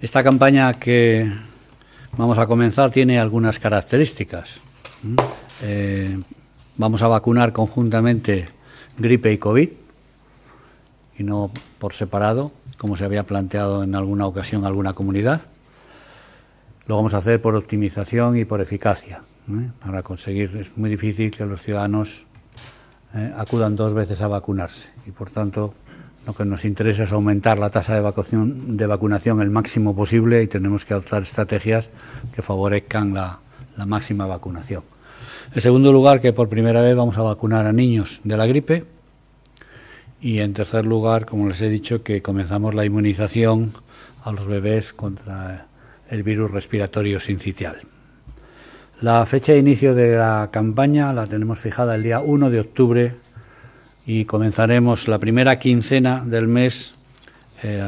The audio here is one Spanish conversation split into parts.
Esta campaña que vamos a comenzar tiene algunas características. Eh, vamos a vacunar conjuntamente gripe y COVID y no por separado, como se había planteado en alguna ocasión alguna comunidad. Lo vamos a hacer por optimización y por eficacia, para conseguir, es muy difícil que los ciudadanos eh, acudan dos veces a vacunarse y por tanto lo que nos interesa es aumentar la tasa de vacunación, de vacunación el máximo posible y tenemos que adoptar estrategias que favorezcan la, la máxima vacunación. En segundo lugar, que por primera vez vamos a vacunar a niños de la gripe. Y en tercer lugar, como les he dicho, que comenzamos la inmunización a los bebés contra el virus respiratorio sincitial. La fecha de inicio de la campaña la tenemos fijada el día 1 de octubre y comenzaremos la primera quincena del mes. Eh,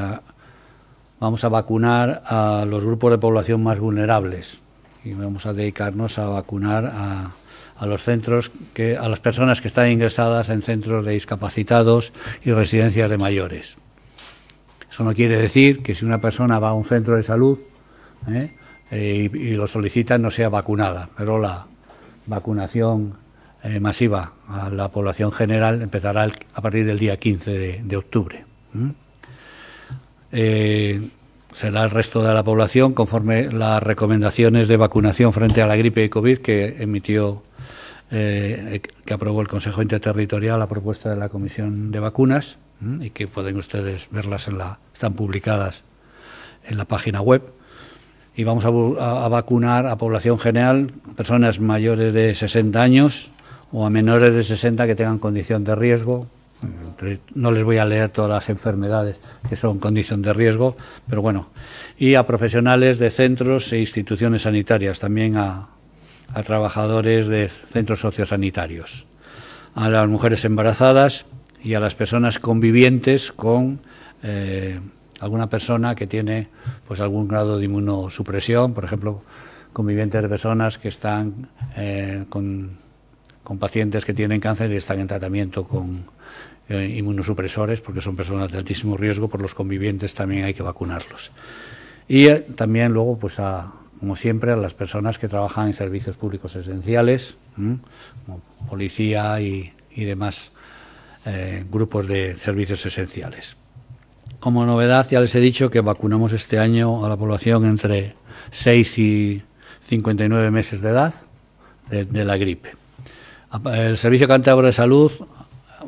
vamos a vacunar a los grupos de población más vulnerables y vamos a dedicarnos a vacunar a, los centros que a las personas que están ingresadas en centros de discapacitados y residencias de mayores. Eso no quiere decir que si una persona va a un centro de salud eh, eh, y, y, lo solicita no sea vacunada, pero la vacunación eh, masiva a la población general empezará a partir del día 15 de, octubre. Eh, será el resto de la población conforme las recomendaciones de vacunación frente a la gripe y COVID que emitió, eh, que aprobó el Consejo Interterritorial a propuesta de la Comisión de Vacunas y que pueden ustedes verlas en la, están publicadas en la página web y vamos a, a, vacunar a población general, personas mayores de 60 años, o a menores de 60 que tengan condición de riesgo. No les voy a leer todas las enfermedades que son condición de riesgo, pero bueno. Y a profesionales de centros e instituciones sanitarias, también a, trabajadores de centros sociosanitarios, a las mujeres embarazadas y a las personas convivientes con eh, alguna persona que tiene pues algún grado de inmunosupresión, por ejemplo, convivientes de personas que están eh, con con pacientes que tienen cáncer y están en tratamiento con eh, inmunosupresores porque son personas de altísimo riesgo, por los convivientes también hay que vacunarlos. Y eh, también luego, pues a, como siempre, a las personas que trabajan en servicios públicos esenciales, como policía y, demás eh, grupos de servicios esenciales. Como novedad, ya les he dicho que vacunamos este año a la población entre 6 y 59 meses de edad de la gripe. El Servicio Cantabro de Salud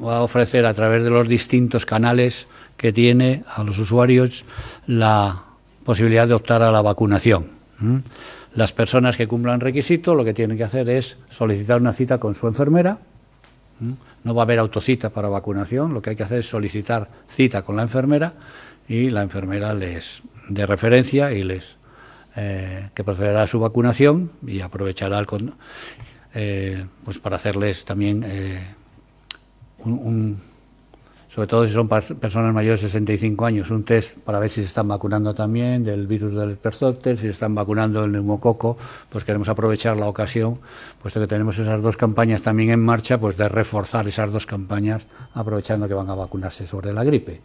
va a ofrecer a través de los distintos canales que tiene a los usuarios la posibilidad de optar a la vacunación. Las personas que cumplan requisito lo que tienen que hacer es solicitar una cita con su enfermera. No va a haber autocita para vacunación, lo que hay que hacer es solicitar cita con la enfermera y la enfermera les de referencia y les eh, que procederá a su vacunación y aprovechará el eh, pues para hacerles también eh, sobre todo si son personas mayores de 65 años, un test para ver si se están vacunando también del virus del esperzotel, si se están vacunando el neumococo, pues queremos aprovechar la ocasión, puesto que tenemos esas dos campañas también en marcha, pues de reforzar esas dos campañas aprovechando que van a vacunarse sobre la gripe.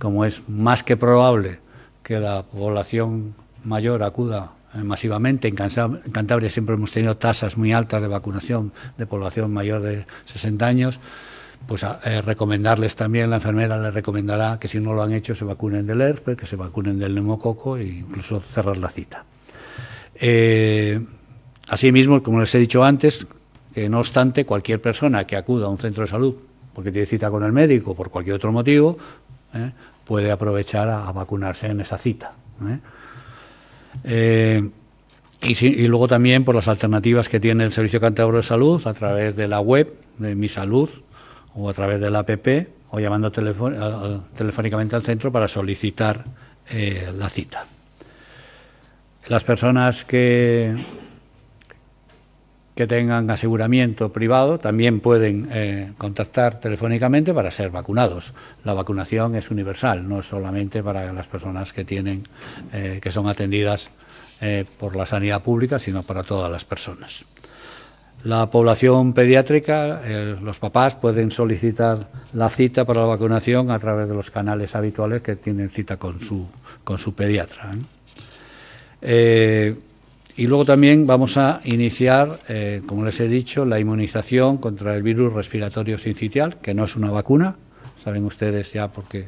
Como es más que probable que la población mayor acuda eh, masivamente. En Cantabria siempre hemos tenido tasas muy altas de vacunación de población mayor de 60 años. Pues ah, eh, recomendarles también, la enfermera les recomendará que si no lo han hecho se vacunen del herpes, que se vacunen del neumococo e incluso cerrar la cita. Eh, asimismo, como les he dicho antes, que no obstante cualquier persona que acuda a un centro de salud porque tiene cita con el médico ...o por cualquier otro motivo, puede aprovechar a, vacunarse en esa cita. Eh, y, luego también por las alternativas que tiene el Servicio Cantabro de Salud a través de la web de Mi Salud o a través de la APP o llamando telefónicamente al centro para solicitar eh, la cita. Las personas que que tengan aseguramiento privado también pueden eh, contactar telefónicamente para ser vacunados. La vacunación es universal, no solamente para las personas que tienen, eh, que son atendidas eh, por la sanidad pública, sino para todas las personas. La población pediátrica, los papás pueden solicitar la cita para la vacunación a través de los canales habituales que tienen cita con su, con su pediatra. Y luego también vamos a iniciar, eh, como les he dicho, la inmunización contra el virus respiratorio sincitial, que no es una vacuna, saben ustedes ya porque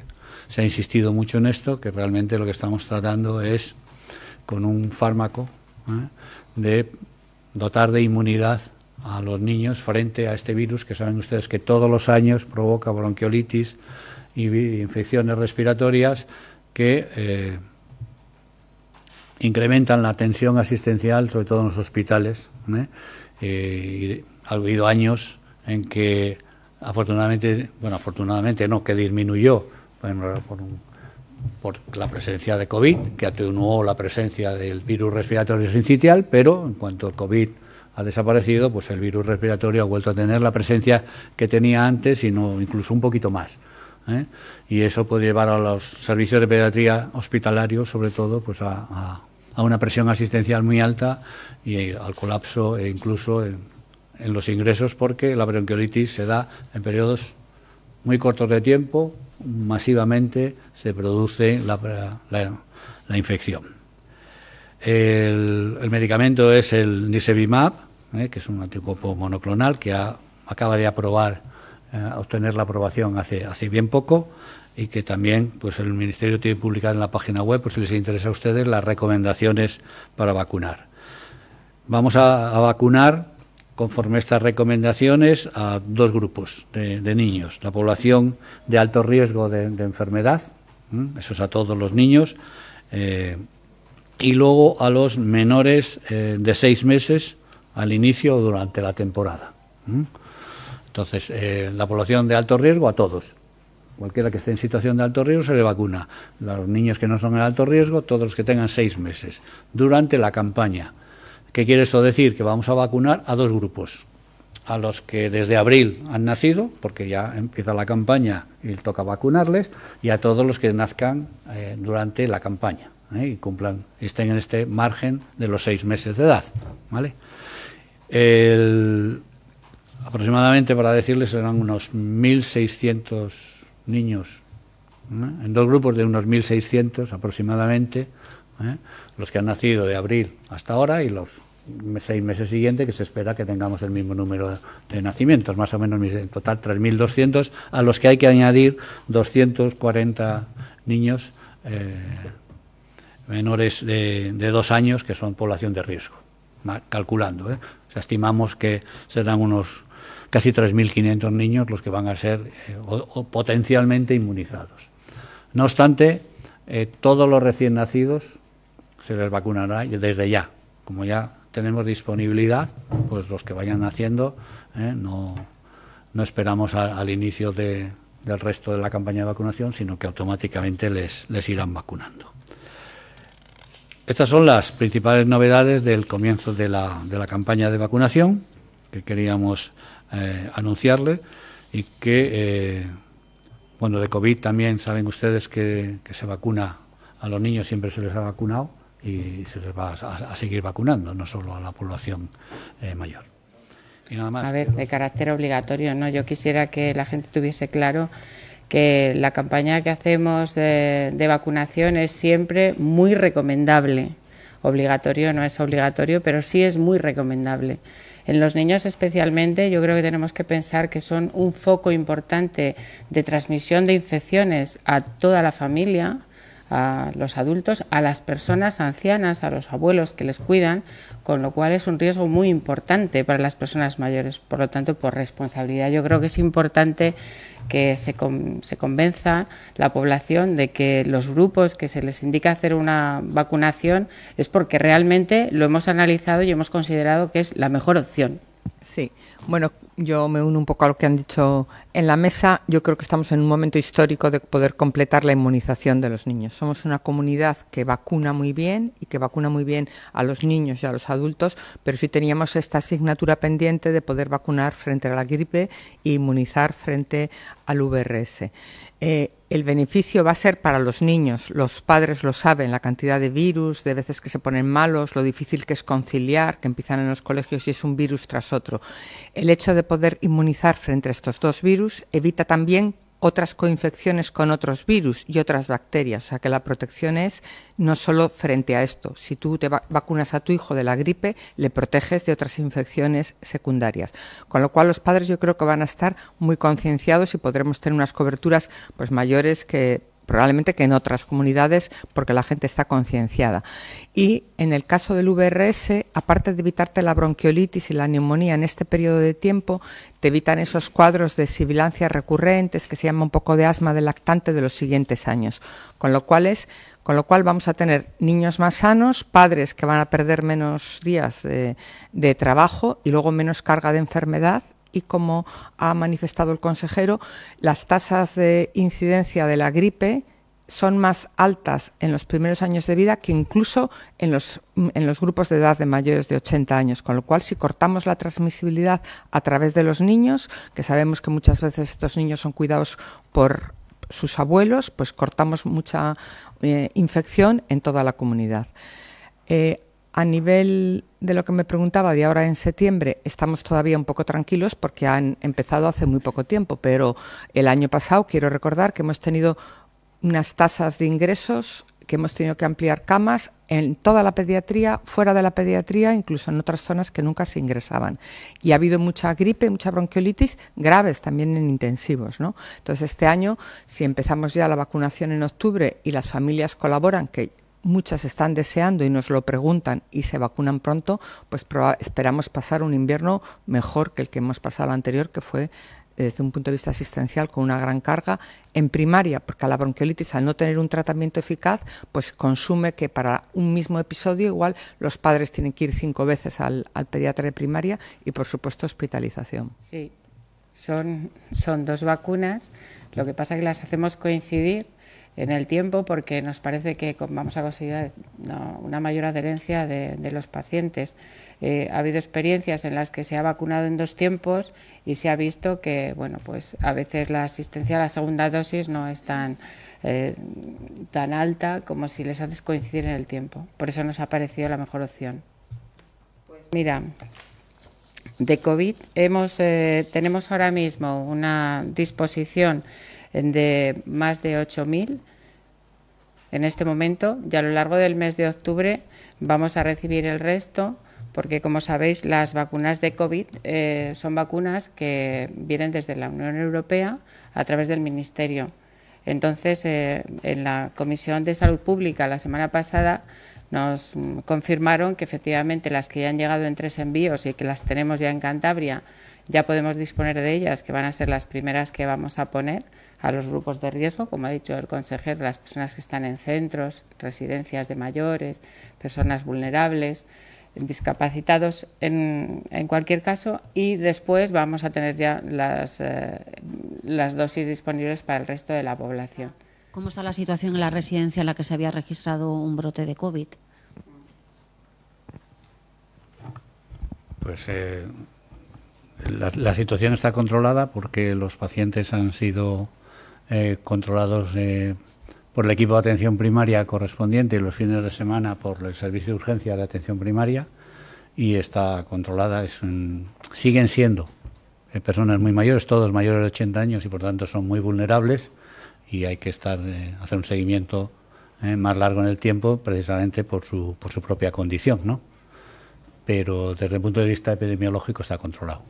se ha insistido mucho en esto, que realmente lo que estamos tratando es con un fármaco ¿eh? de dotar de inmunidad a los niños frente a este virus que saben ustedes que todos los años provoca bronquiolitis y infecciones respiratorias que eh, incrementan la tensión asistencial, sobre todo en los hospitales. ¿eh? Eh, ha habido años en que afortunadamente, bueno, afortunadamente no, que disminuyó por, la presencia de COVID, que atenuó la presencia del virus respiratorio sincitial, pero en cuanto el COVID ha desaparecido, pues el virus respiratorio ha vuelto a tener la presencia que tenía antes sino incluso un poquito más. ¿eh? y eso puede llevar a los servicios de pediatría hospitalarios, sobre todo, pues a, una presión asistencial muy alta y eh, al colapso e incluso en, los ingresos, porque la bronquiolitis se da en periodos muy cortos de tiempo, masivamente se produce la, infección. El, medicamento es el Nisevimab, ¿eh? que es un anticuerpo monoclonal que acaba de aprobar eh, obtener la aprobación hace, hace bien poco y que también pues el Ministerio tiene publicado en la página web, pues, si les interesa a ustedes, las recomendaciones para vacunar. Vamos a, vacunar, conforme estas recomendaciones, a dos grupos de, niños. La población de alto riesgo de, enfermedad, eso es a todos los niños, eh, y luego a los menores eh, de seis meses al inicio o durante la temporada. Entonces, eh, la población de alto riesgo a todos. Cualquiera que esté en situación de alto riesgo se le vacuna. Los niños que no son en alto riesgo, todos los que tengan seis meses, durante la campaña. ¿Qué quiere esto decir? Que vamos a vacunar a dos grupos. A los que desde abril han nacido, porque ya empieza la campaña y toca vacunarles, y a todos los que nazcan eh, durante la campaña ¿eh? y cumplan, estén en este margen de los seis meses de edad. ¿vale? El, aproximadamente, para decirles, serán unos 1.600 niños, ¿eh? en dos grupos de unos 1.600 aproximadamente, ¿eh? los que han nacido de abril hasta ahora y los seis meses siguientes, que se espera que tengamos el mismo número de nacimientos, más o menos en total 3.200, a los que hay que añadir 240 niños eh, menores de, dos años, que son población de riesgo, calculando. estimamos que serán unos casi 3.500 niños los que van a ser eh, potencialmente inmunizados. No obstante, eh, todos los recién nacidos se les vacunará desde ya. Como ya tenemos disponibilidad, pues los que vayan naciendo, eh, no, esperamos al inicio del resto de la campaña de vacunación, sino que automáticamente les, les irán vacunando. Estas son las principales novedades del comienzo de la, de la campaña de vacunación que queríamos eh, anunciarle y que, eh, bueno, de COVID también saben ustedes que, se vacuna a los niños, siempre se les ha vacunado y se les va a, seguir vacunando, no solo a la población eh, mayor. A ver, de carácter obligatorio, ¿no? Yo quisiera que la gente tuviese claro que la campaña que hacemos de vacunación es siempre muy recomendable. Obligatorio no es obligatorio, pero sí es muy recomendable. En los niños especialmente yo creo que tenemos que pensar que son un foco importante de transmisión de infecciones a toda la familia a los adultos, a las personas ancianas, a los abuelos que les cuidan, con lo cual es un riesgo muy importante para las personas mayores. Por lo tanto, por responsabilidad, yo creo que es importante que se, se convenza la población de que los grupos que se les indica hacer una vacunación es porque realmente lo hemos analizado y hemos considerado que es la mejor opción. Sí, bueno, yo me uno un poco a lo que han dicho en la mesa. Yo creo que estamos en un momento histórico de poder completar la inmunización de los niños. Somos una comunidad que vacuna muy bien y que vacuna muy bien a los niños y a los adultos, pero sí teníamos esta asignatura pendiente de poder vacunar frente a la gripe e inmunizar frente al VRS. Eh, el beneficio va a ser para los niños. Los padres lo saben, la cantidad de virus, de veces que se ponen malos, lo difícil que es conciliar, que empiezan en los colegios y es un virus tras otro. El hecho de poder inmunizar frente a estos dos virus evita también otras coinfecciones con otros virus y otras bacterias. O sea que la protección es no solo frente a esto. Si tú te vacunas a tu hijo de la gripe, le proteges de otras infecciones secundarias. Con lo cual los padres yo creo que van a estar muy concienciados y podremos tener unas coberturas pues mayores que probablemente que en otras comunidades porque la gente está concienciada. Y en el caso del VRS, aparte de evitarte la bronquiolitis y la neumonía en este periodo de tiempo, te evitan esos cuadros de sibilancias recurrentes que se llama un poco de asma de lactante de los siguientes años, con lo cual con lo cual vamos a tener niños más sanos, padres que van a perder menos días de trabajo y luego menos carga de enfermedad y como ha manifestado el consejero, las tasas de incidencia de la gripe son más altas en los primeros años de vida que incluso en los, en los grupos de edad de mayores de 80 años, con lo cual si cortamos la transmisibilidad a través de los niños, que sabemos que muchas veces estos niños son cuidados por sus abuelos, pues cortamos mucha eh, infección en toda la comunidad. Eh, a nivel de lo que me preguntaba de ahora en septiembre, estamos todavía un poco tranquilos porque han empezado hace muy poco tiempo, pero el año pasado quiero recordar que hemos tenido unas tasas de ingresos que hemos tenido que ampliar camas en toda la pediatría, fuera de la pediatría, incluso en otras zonas que nunca se ingresaban. Y ha habido mucha gripe, mucha bronquiolitis, graves también en intensivos. ¿no? Entonces, este año, si empezamos ya la vacunación en octubre y las familias colaboran, que muchas están deseando y nos lo preguntan y se vacunan pronto, pues esperamos pasar un invierno mejor que el que hemos pasado anterior, que fue eh, desde un punto de vista asistencial con una gran carga en primaria, porque a la bronquiolitis al no tener un tratamiento eficaz, pues consume que para un mismo episodio igual los padres tienen que ir cinco veces al, pediatra de primaria y por supuesto hospitalización. Sí, son, son dos vacunas, lo que pasa es que las hacemos coincidir en el tiempo porque nos parece que vamos a conseguir una mayor adherencia de, los pacientes. Eh, ha habido experiencias en las que se ha vacunado en dos tiempos y se ha visto que bueno, pues a veces la asistencia a la segunda dosis no es tan, eh, tan alta como si les haces coincidir en el tiempo. Por eso nos ha parecido la mejor opción. mira, de COVID hemos, eh, tenemos ahora mismo una disposición de más de 8.000 en este momento y a lo largo del mes de octubre vamos a recibir el resto porque, como sabéis, las vacunas de COVID eh, son vacunas que vienen desde la Unión Europea a través del Ministerio. Entonces, eh, en la Comisión de Salud Pública la semana pasada nos confirmaron que efectivamente las que ya han llegado en tres envíos y que las tenemos ya en Cantabria, ya podemos disponer de ellas, que van a ser las primeras que vamos a poner a los grupos de riesgo, como ha dicho el consejero, las personas que están en centros, residencias de mayores, personas vulnerables, discapacitados en, cualquier caso y después vamos a tener ya las, eh, las dosis disponibles para el resto de la población. ¿Cómo está la situación en la residencia en la que se había registrado un brote de COVID? Pues eh, la, situación está controlada porque los pacientes han sido eh, controlados eh, por el equipo de atención primaria correspondiente y los fines de semana por el servicio de urgencia de atención primaria y está controlada. Es siguen siendo eh, personas muy mayores, todos mayores de 80 años y por tanto son muy vulnerables y hay que estar hacer un seguimiento más largo en el tiempo precisamente por su, por su propia condición, Pero desde el punto de vista epidemiológico está controlado.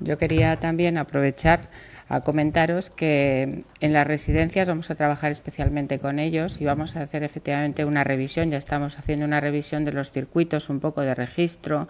Yo quería también aprovechar a comentaros que en las residencias vamos a trabajar especialmente con ellos y vamos a hacer efectivamente una revisión, ya estamos haciendo una revisión de los circuitos, un poco de registro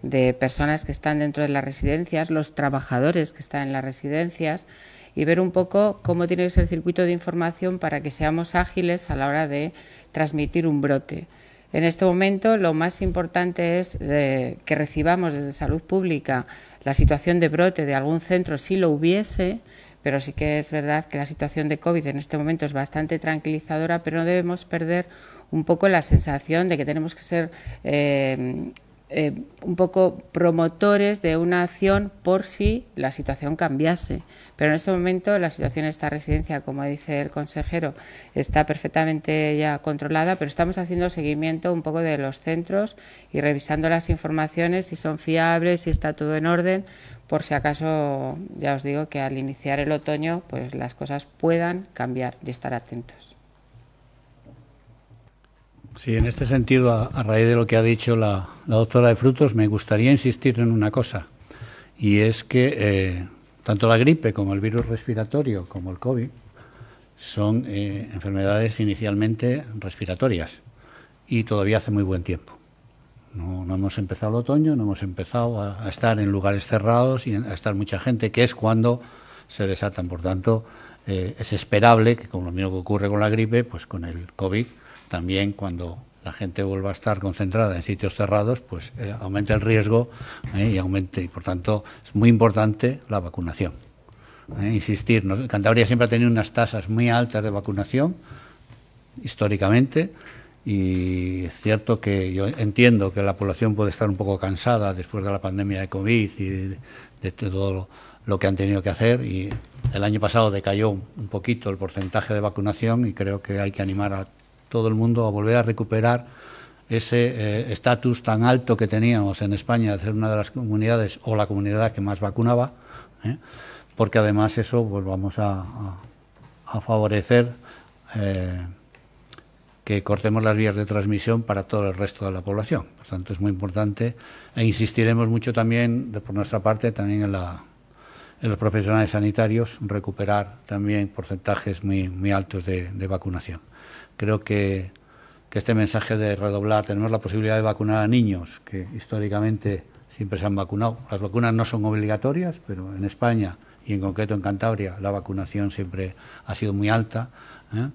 de personas que están dentro de las residencias, los trabajadores que están en las residencias y ver un poco cómo tiene que ser el circuito de información para que seamos ágiles a la hora de transmitir un brote. En este momento lo más importante es eh, que recibamos desde salud pública la situación de brote de algún centro si lo hubiese, pero sí que es verdad que la situación de COVID en este momento es bastante tranquilizadora, pero no debemos perder un poco la sensación de que tenemos que ser eh, eh, un poco promotores de una acción por si la situación cambiase. Pero en este momento la situación en esta residencia, como dice el consejero, está perfectamente ya controlada, pero estamos haciendo seguimiento un poco de los centros y revisando las informaciones, si son fiables, si está todo en orden, por si acaso, ya os digo que al iniciar el otoño, pues las cosas puedan cambiar y estar atentos. Sí, en este sentido, a, raíz de lo que ha dicho la, doctora de Frutos, me gustaría insistir en una cosa, y es que eh, tanto la gripe como el virus respiratorio, como el COVID, son eh, enfermedades inicialmente respiratorias y todavía hace muy buen tiempo. No, hemos empezado el otoño, no hemos empezado a, estar en lugares cerrados y a estar mucha gente, que es cuando se desatan. Por tanto, eh, es esperable que, como lo mismo que ocurre con la gripe, pues con el COVID, también cuando la gente vuelva a estar concentrada en sitios cerrados, pues eh, aumenta el riesgo eh, y aumente. Y por tanto, es muy importante la vacunación. Eh, insistir, Cantabria siempre ha tenido unas tasas muy altas de vacunación, históricamente, y es cierto que yo entiendo que la población puede estar un poco cansada después de la pandemia de COVID y de, todo lo, lo que han tenido que hacer y el año pasado decayó un poquito el porcentaje de vacunación y creo que hay que animar a todo el mundo a volver a recuperar ese eh, estatus tan alto que teníamos en España de ser una de las comunidades o la comunidad que más vacunaba, ¿eh? porque además eso pues, vamos a, favorecer eh, que cortemos las vías de transmisión para todo el resto de la población. Por tanto, es muy importante e insistiremos mucho también, por nuestra parte, también en la en los profesionales sanitarios recuperar también porcentajes muy, altos de, vacunación. Creo que, que, este mensaje de redoblar, tenemos la posibilidad de vacunar a niños que históricamente siempre se han vacunado. Las vacunas no son obligatorias, pero en España y en concreto en Cantabria la vacunación siempre ha sido muy alta. ¿eh?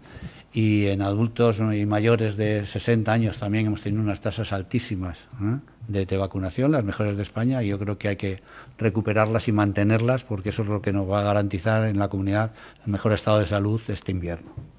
Y en adultos y mayores de 60 años también hemos tenido unas tasas altísimas ¿eh? de, de, vacunación, las mejores de España, y yo creo que hay que recuperarlas y mantenerlas porque eso es lo que nos va a garantizar en la comunidad el mejor estado de salud este invierno.